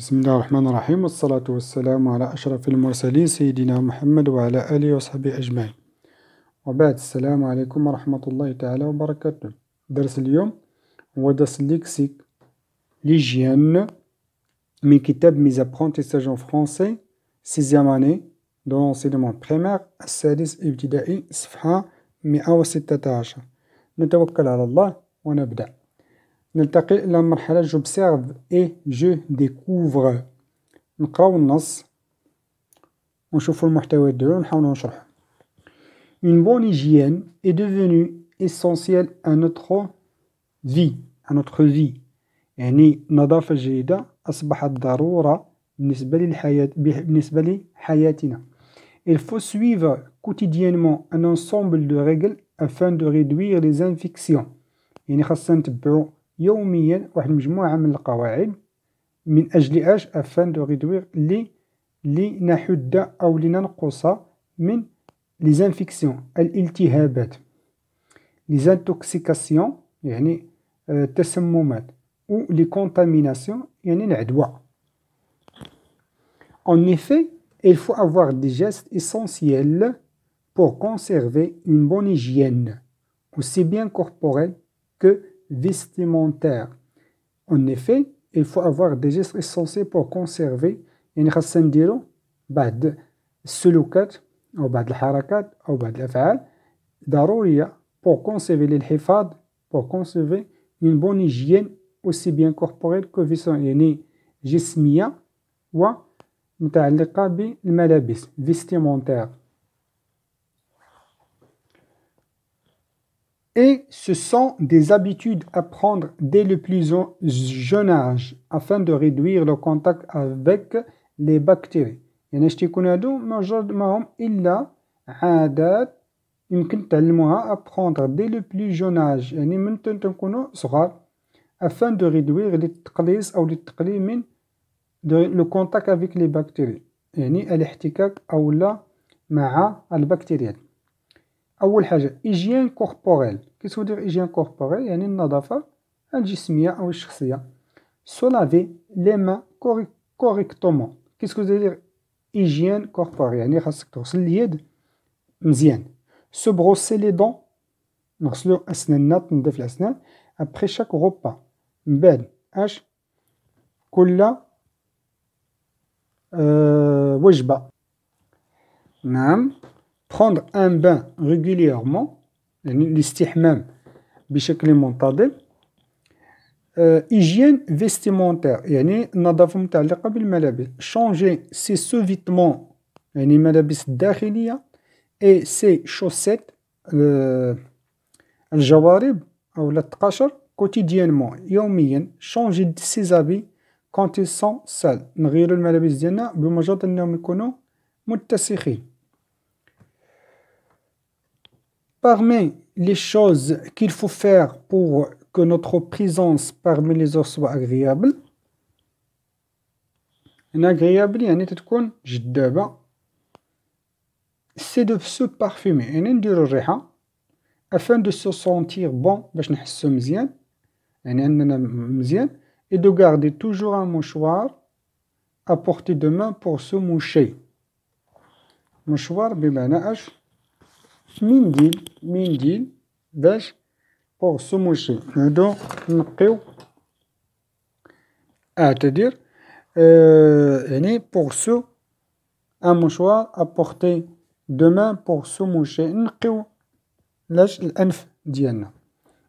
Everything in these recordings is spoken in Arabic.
بسم الله الرحمن الرحيم والصلاة والسلام على أشرف المرسلين سيدنا محمد وعلى آله وصحبه أجمعين وبعد السلام عليكم ورحمة الله تعالى وبركاته درس اليوم هو درس ليكسيك ليجيان من كتاب ميز ابرونتيساج ان فرونسي سيزيام اني دو لونسينمون بريمير السادس ابتدائي صفحة 116 نتوكل على الله ونبدأ نلتقي الى مرحله j'observe et je découvre نقراو النص ونشوفوا المحتوى ديالو ونحاولوا نشرحه Une bonne hygiène est devenue essentielle à notre vie à notre vie يعني نظافه جيده اصبحت ضروره بالنسبه للحياه بالنسبه لحياتنا Il faut suivre quotidiennement un ensemble de règles afin de réduire les infections يعني خاصنا نتبعوا يوميا واحد من afin de réduire les les infections les intoxications ou les contaminations En effet, il faut avoir des gestes essentiels pour conserver une bonne hygiène, aussi bien corporelle que vestimentaire. En effet, il faut avoir des gestes essentiels pour conserver une rassendiro, bad sulukat, ou bad harakat, ou bad بعض pour conserver للحفاظ pour conserver une bonne hygiène aussi bien corporelle que viscérale jismia, ou بالملابس vestimentaire Et ce sont des habitudes à prendre dès le plus jeune âge afin de réduire le contact avec les bactéries. Et y a des habitudes à prendre dès le plus jeune âge afin de réduire le contact avec les bactéries. Et ce sont des à avec les bactéries. أول حاجة إيجيان كوربوريل دير إيجيان كوربوريل يعني النظافة الجسمية أو الشخصية سولافي لي ما كوريكتومون دير إيجيان كوربوريل يعني خاصك تغسل اليد مزيان سو بغوسي لي دون نغسلو أسناننا تنظف الأسنان أبخي شاك غوبا من بعد أش كل أه وجبة نعم prendre un bain régulièrement, l'istihmam, بشكل منتظم hygiène vestimentaire يعني النظافة المتعلقة بالملابس changer ses sous-vêtements يعني الملابس الداخلية et ses chaussettes الجوارب أو التقشر quotidiennement يوميا changer ses habits quand ils sont sales نغيروا الملابس ديالنا بمجرد أنهم يكونوا متسخين Parmi les choses qu'il faut faire pour que notre présence parmi les autres soit agréable, agréable, c'est de se parfumer. Afin de se sentir bon, et de garder toujours un mouchoir à portée de main pour se moucher. Mouchoir, منديل منديل باش بوغ سموشي هادو نقيو اعتذر آه،, آه يعني بوغ سو ان موشوار ابورتي دومان مان بوغ سموشي نقيو لاش الانف ديالنا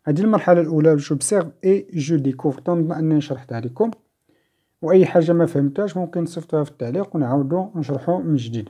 هادي المرحله الاولى جو بسيغ اي جو ديكوفر تنظن انني شرحتها لكم واي حاجه ما فهمتهاش ممكن تصيفطوها في التعليق ونعاودو نشرحو من جديد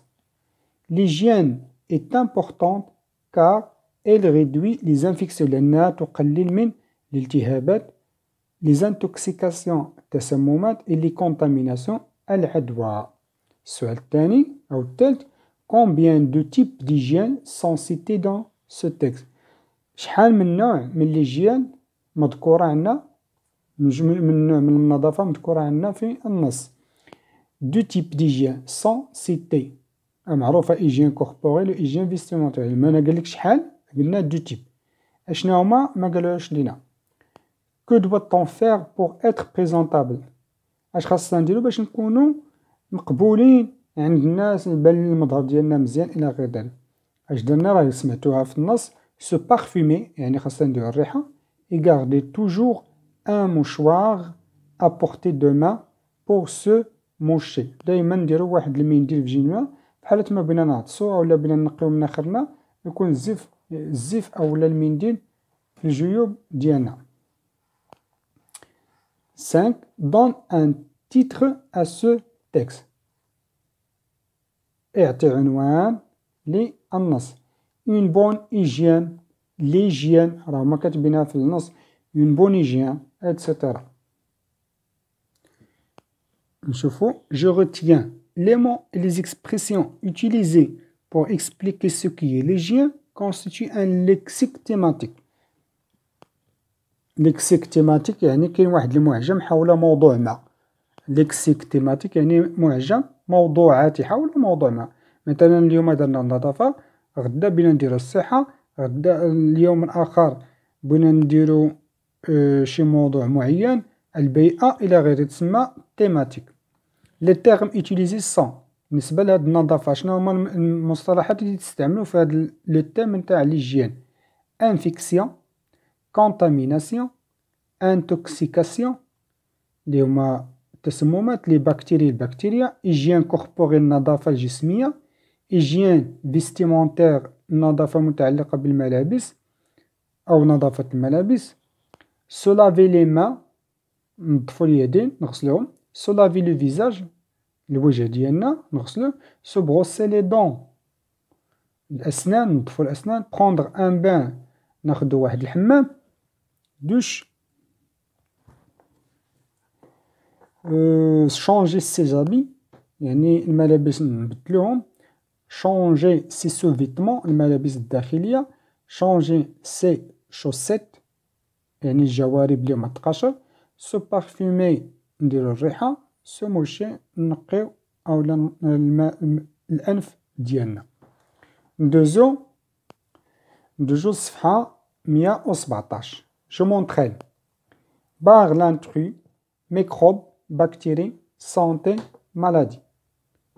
L'hygiène est importante car elle réduit les infections les intoxications et les contaminations combien de types d'hygiène sont cités dans ce texte شحال من نوع من cités. مذكورة من من النظافة مذكورة في النص Deux types d'hygiène معروفه ايجين كوربوريل وايجين فيستيمونتيري ما انا قالك شحال قلنا دو تيب اشنا هما ما قالوش لينا كو دو طون فير بور اتر بريزونطابل اش خاصنا نديرو باش نكونو مقبولين عند الناس يبان المظهر ديالنا مزيان الى غير ذلك اش درنا راه سمعتوها في النص سو بارفومي يعني خاصنا نديرو الريحه اي يغاردي توجور ان موشوار ا ابورتي دو ما بور سو موشي دائما نديرو واحد المنديل في جينوا حالة ما بغينا نهتصو أولا بغينا نقيو من اخرنا يكون الزيف الزيف أولا المنديل في الجيوب ديالنا 5 دون ان تيتر à ce texte اعطي عنوان للنص اون بون ايجيان ليجيان راه ما كاتبينها في النص اون بون ايجيان اتسيتيرا نشوفو جو روتيان les mots et les expressions utilisées pour expliquer ce qui est légien constituent un lexique thématique. لكسيك تيماتيك يعني كاين واحد المعجم حول موضوع ما لكسيك تيماتيك يعني معجم موضوعاتي حول موضوع ما مثلا اليوم درنا النظافة غدا بينا نديرو الصحة غدا اليوم الآخر بغينا نديرو اه شي موضوع معين البيئة إلى غير تسمى تيماتيك لي تيرم يوتيليزي سون بالنسبة لهاد النظافة شنو هما المصطلحات اللي تستعملو في هاد لو تيم نتاع ليجيان انفيكسيون كونتاميناسيون انتوكسيكاسيون اللي هما تسممات لي بكتيري البكتيريا ايجيان كوربوري النظافة الجسمية ايجيان فيستيمونتير النظافة المتعلقه بالملابس او نظافة الملابس سولافي لي ما نضفو اليدين نغسلوهم se laver le visage, le wajah dienna, nghslu, se brosser les dents, l'asnan, nthfou l'asnan, prendre un bain, nakhdou wahed l'hammam, douche, euh, changer ses habits, yani l'malabis nbetlouhom, changer ses sous-vêtements, l'malabis d'affilia, changer ses chaussettes, yani jawarib li matkacha, se parfumer نديرو الريحة سوموشي نقيو أولا الماء الأنف ديالنا ندوزو ندوزو الصفحة مية وسبعطاش جو مونتخيل باغ لانتخي ميكروب بكتيري سونتي مالادي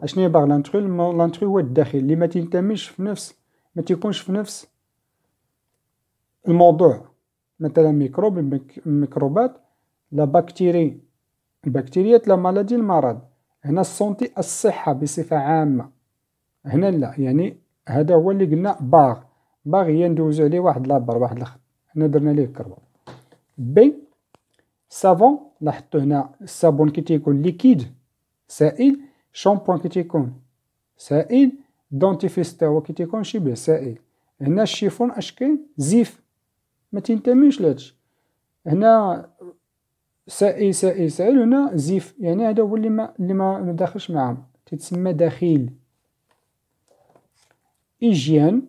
اشنو هي باغ لانتخي لانتخي هو الداخل لي ما تنتميش في نفس ما تيكونش في نفس الموضوع مثلا ميكروب ميكروبات لا بكتيري البكتيريا مالادي المرض هنا السونتي الصحة بصفة عامة هنا لا يعني هذا هو اللي قلنا باغ هي ندوزو عليه واحد لابر واحد الخط هنا درنا ليه الكربون بي صابون نحطو هنا الصابون كي تيكون ليكيد سائل شامبوان كي تيكون سائل دونتيفيس هو كي تيكون شبه سائل هنا الشيفون اش كاين زيف ما تنتميش لهادشي هنا سائل إيه، سائل إيه، سائل هنا زيف يعني هذا هو اللي ما اللي ما داخلش معاهم تتسمى دخيل إيجيان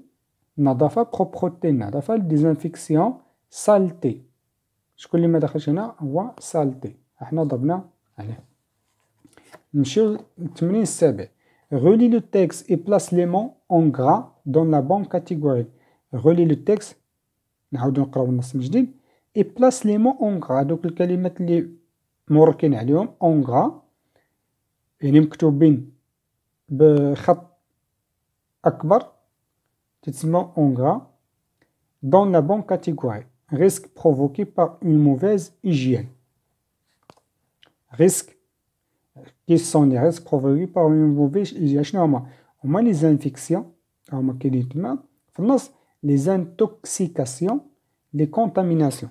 نظافة بروبروتي نظافه ديزانفيكسيون سالتي شكون اللي ما داخلش هنا هو سالتي احنا ضربنا عليه نمشيو للتمرين السابع relie لو texte اي بلاس les mots en gras dans la bonne catégorie relie le texte نعاودو نقراو النص من جديد et place les mots en gras donc les كلمات les en gras يعني مكتوبين بخط en gras dans la bonne catégorie risque provoqué par une mauvaise hygiène risque qui sont les risques provoqués par une mauvaise hygiène شنو هما les intoxications les contaminations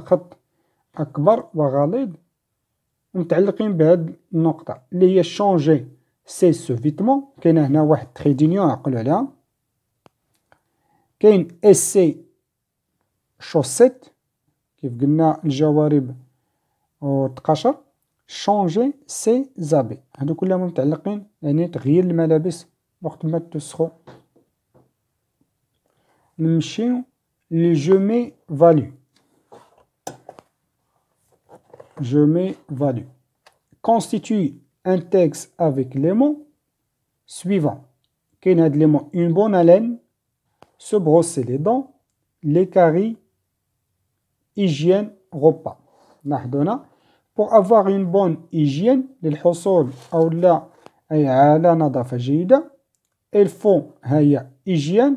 خط أكبر وغليظ متعلقين بهاد النقطة اللي هي شونجي سي سو فيتمون كاين هنا واحد دينيون نعقلو عليها كاين اس سي شوسيت كيف قلنا الجوارب والتقاشر شونجي سي زابي هادو كلهم متعلقين يعني تغيير الملابس وقت ما تسخو نمشيو لي مي فاليو je mets value. Constitue un texte avec les mots suivants. une bonne haleine, se brosser les dents, les caries, hygiène, repas. Pour avoir une bonne hygiène, les لا على il faut hygiène,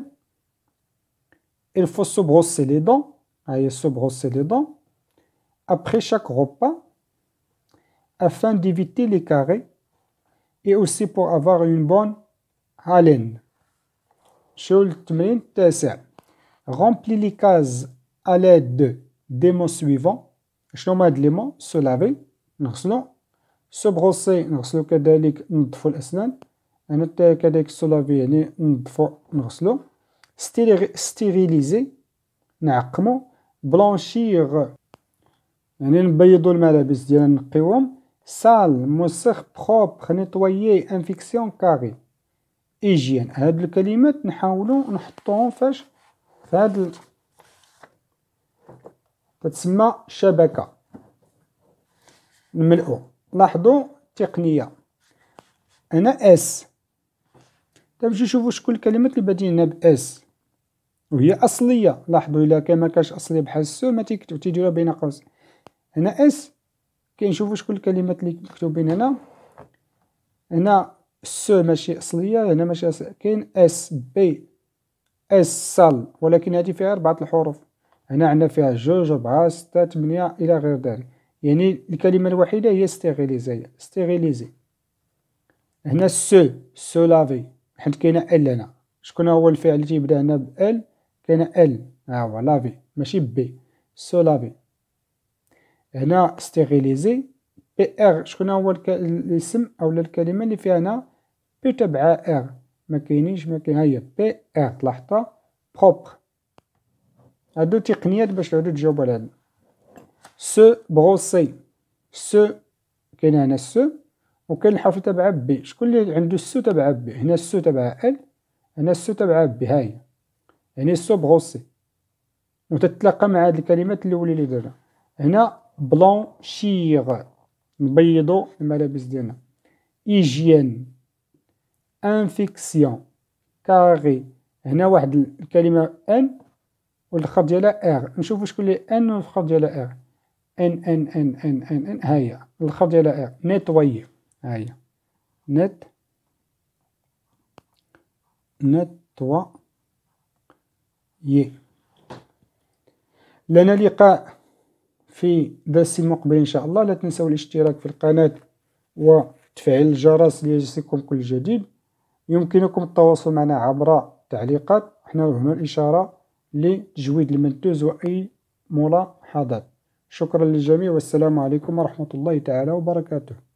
il faut se brosser les dents, se brosser les dents, après chaque repas afin d'éviter les carrés et aussi pour avoir une bonne haleine. Remplis les cases à l'aide des mots suivants. se laver, se brosser, se stériliser, blanchir يعني نبيضوا الملابس ديالنا نقيوهم سال موسخ بخوبخ نيطويي انفيكسيون كاري ايجيان يعني هاد الكلمات نحاولو نحطوهم فاش في هاد ال... تتسمى شبكة نملؤوا لاحظوا التقنية هنا اس دابا نشوفو شكون الكلمات اللي بادين هنا باس وهي اصليه لاحظوا الا كان ما كاش اصلي بحال السو ما تيكتب تيديروها بين قوسين هنا اس كنشوفوا شكون الكلمات اللي مكتوبين هنا هنا س ماشي اصليه هنا ماشي أصلية. كاين اس بي اس سال ولكن هذه فيها اربعه الحروف هنا عندنا فيها جوج اربعه ستة ثمانيه إلى غير ذلك يعني الكلمة الوحيدة هي ستيريليزي ستيريليزي هنا سو سو لافي حيت كاينة ال هنا شكون هو الفعل اللي تيبدا هنا بال كاينة ال ها هو لافي ماشي بي سو لافي هنا ستيريليزي بي ار شكون هو الاسم او الكلمه اللي فيها هنا بي تبع ار ما كاينينش ما كاين هي بي ار تلاحظها بروبر هادو تقنيات باش تعودو تجاوبو على هادو سو بروسي سو كاين هنا سو وكاين الحرف تبع بي شكون اللي عنده السو تبع بي هنا السو تبع ال هنا السو تبع بي هاي يعني السو بروسي وتتلاقى مع هاد الكلمات اللي ولي اللي درنا هنا بلانشيغ نبيضو الملابس ديالنا ايجيان انفيكسيون كاري هنا واحد الكلمه ان والخر ديالها ار نشوفوا شكون اللي ان والخر ديالها ار ان ان ان ان ان ان ها هي ديالها ار نيتوي ها هي نت نتوي لنا لقاء في درس مقبل إن شاء الله لا تنسوا الاشتراك في القناة وتفعيل الجرس ليصلكم كل جديد يمكنكم التواصل معنا عبر تعليقات احنا هنا الإشارة لتجويد المنتوز وأي ملاحظات شكرا للجميع والسلام عليكم ورحمة الله تعالى وبركاته